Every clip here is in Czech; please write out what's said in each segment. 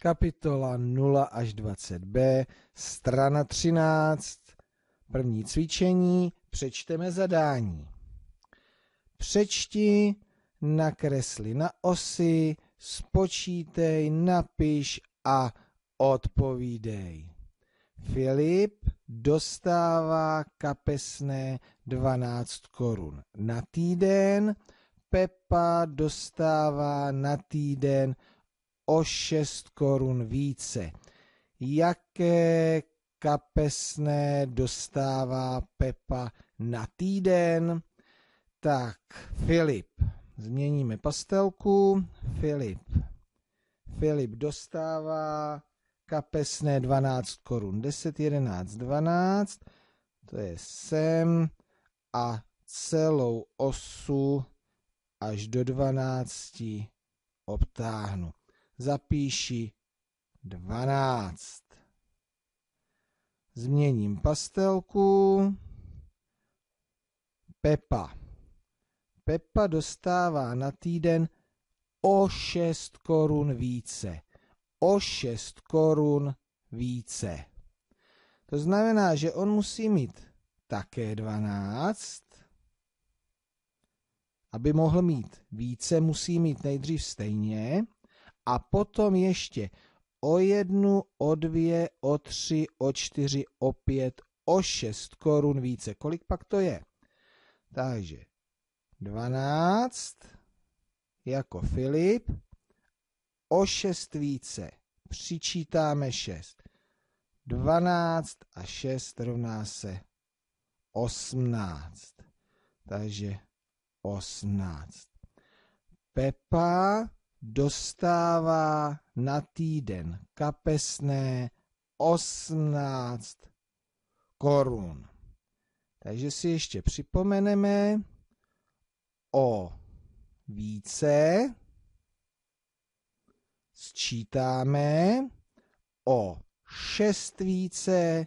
kapitola 0 až 20b, strana 13, první cvičení, přečteme zadání. Přečti, nakresli na osy, spočítej, napiš a odpovídej. Filip dostává kapesné 12 korun na týden, Pepa dostává na týden o 6 korun více. Jaké kapesné dostává Pepa na týden? Tak, Filip. Změníme pastelku. Filip. Filip dostává kapesné 12 korun. 10, 11, 12. To je sem a celou osu až do 12 obtáhnu zapíši 12. Změním pastelku. Pepa. Pepa dostává na týden o 6 korun více. O 6 korun více. To znamená, že on musí mít také 12. Aby mohl mít více, musí mít nejdřív stejně a potom ještě o jednu, o dvě, o tři, o čtyři, o pět, o šest korun více. Kolik pak to je? Takže 12 jako Filip, o šest více, přičítáme 6. 12 a 6 rovná se 18. Takže 18. Pepa dostává na týden kapesné 18 korun. Takže si ještě připomeneme o více, sčítáme o 6 více,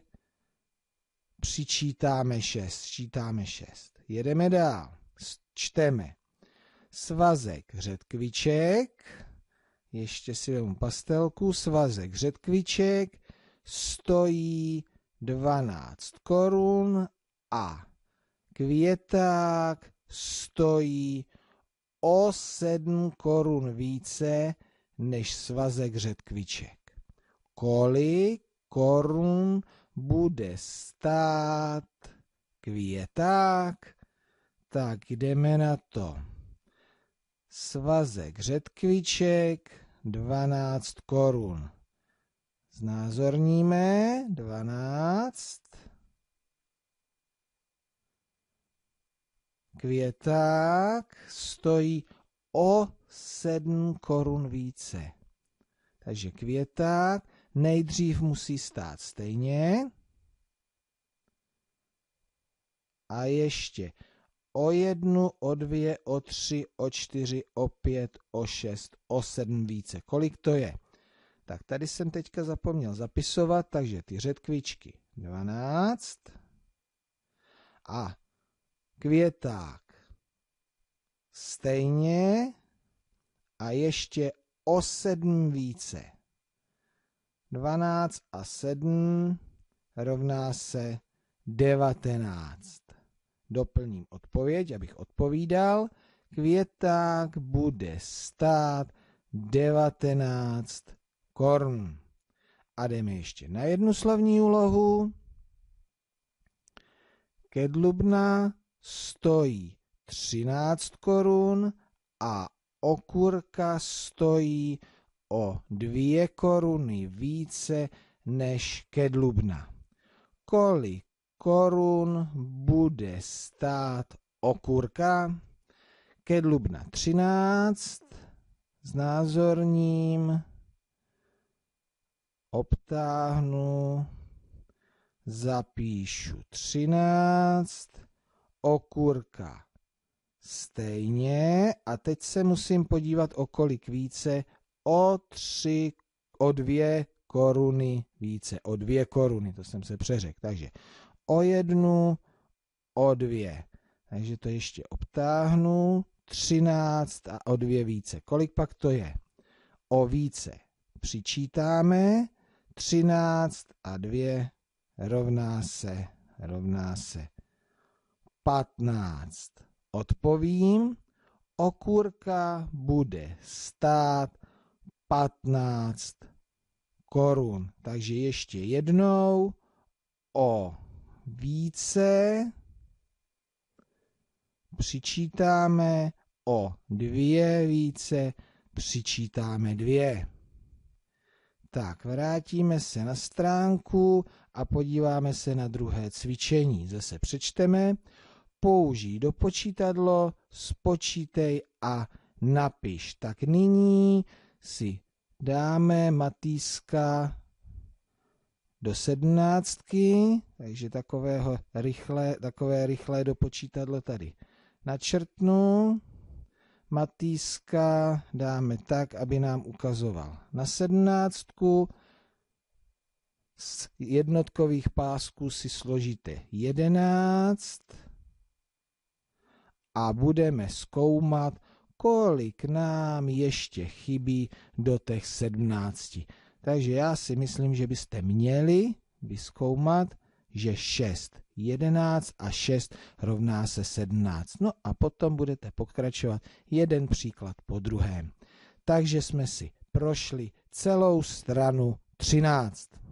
přičítáme 6, sčítáme 6. Jedeme dál, čteme svazek řetkviček, ještě si vezmu pastelku, svazek řetkviček stojí 12 korun a květák stojí o 7 korun více než svazek řetkviček. Kolik korun bude stát květák? Tak jdeme na to svazek řetkviček 12 korun. Znázorníme 12. Květák stojí o 7 korun více. Takže květák nejdřív musí stát stejně. A ještě o jednu, o dvě, o tři, o čtyři, o pět, o šest, o sedm více. Kolik to je? Tak tady jsem teďka zapomněl zapisovat, takže ty řetkvičky 12 a květák stejně a ještě o sedm více. 12 a 7 rovná se 19 doplním odpověď, abych odpovídal. Květák bude stát 19 korun. A jdeme ještě na jednu slovní úlohu. Kedlubna stojí 13 korun a okurka stojí o 2 koruny více než kedlubna. Kolik korun bude stát okurka ke dlubna 13 s názorním obtáhnu, zapíšu 13, okurka stejně a teď se musím podívat o kolik více, o 3, o 2 koruny více, o 2 koruny, to jsem se přeřekl, takže o jednu, o dvě. Takže to ještě obtáhnu. 13 a o dvě více. Kolik pak to je? O více přičítáme. 13 a 2 rovná se, rovná se 15. Odpovím, okurka bude stát 15 korun. Takže ještě jednou o více přičítáme o dvě více přičítáme dvě. Tak, vrátíme se na stránku a podíváme se na druhé cvičení. Zase přečteme. Použij do počítadlo, spočítej a napiš. Tak nyní si dáme Matýska do sedmnáctky, takže takového rychlé, takové rychlé dopočítadlo tady načrtnu. Matýska dáme tak, aby nám ukazoval na sedmnáctku. Z jednotkových pásků si složíte jedenáct a budeme zkoumat, kolik nám ještě chybí do těch sedmnácti. Takže já si myslím, že byste měli vyzkoumat, že 6, 11 a 6 rovná se 17. No a potom budete pokračovat jeden příklad po druhém. Takže jsme si prošli celou stranu 13.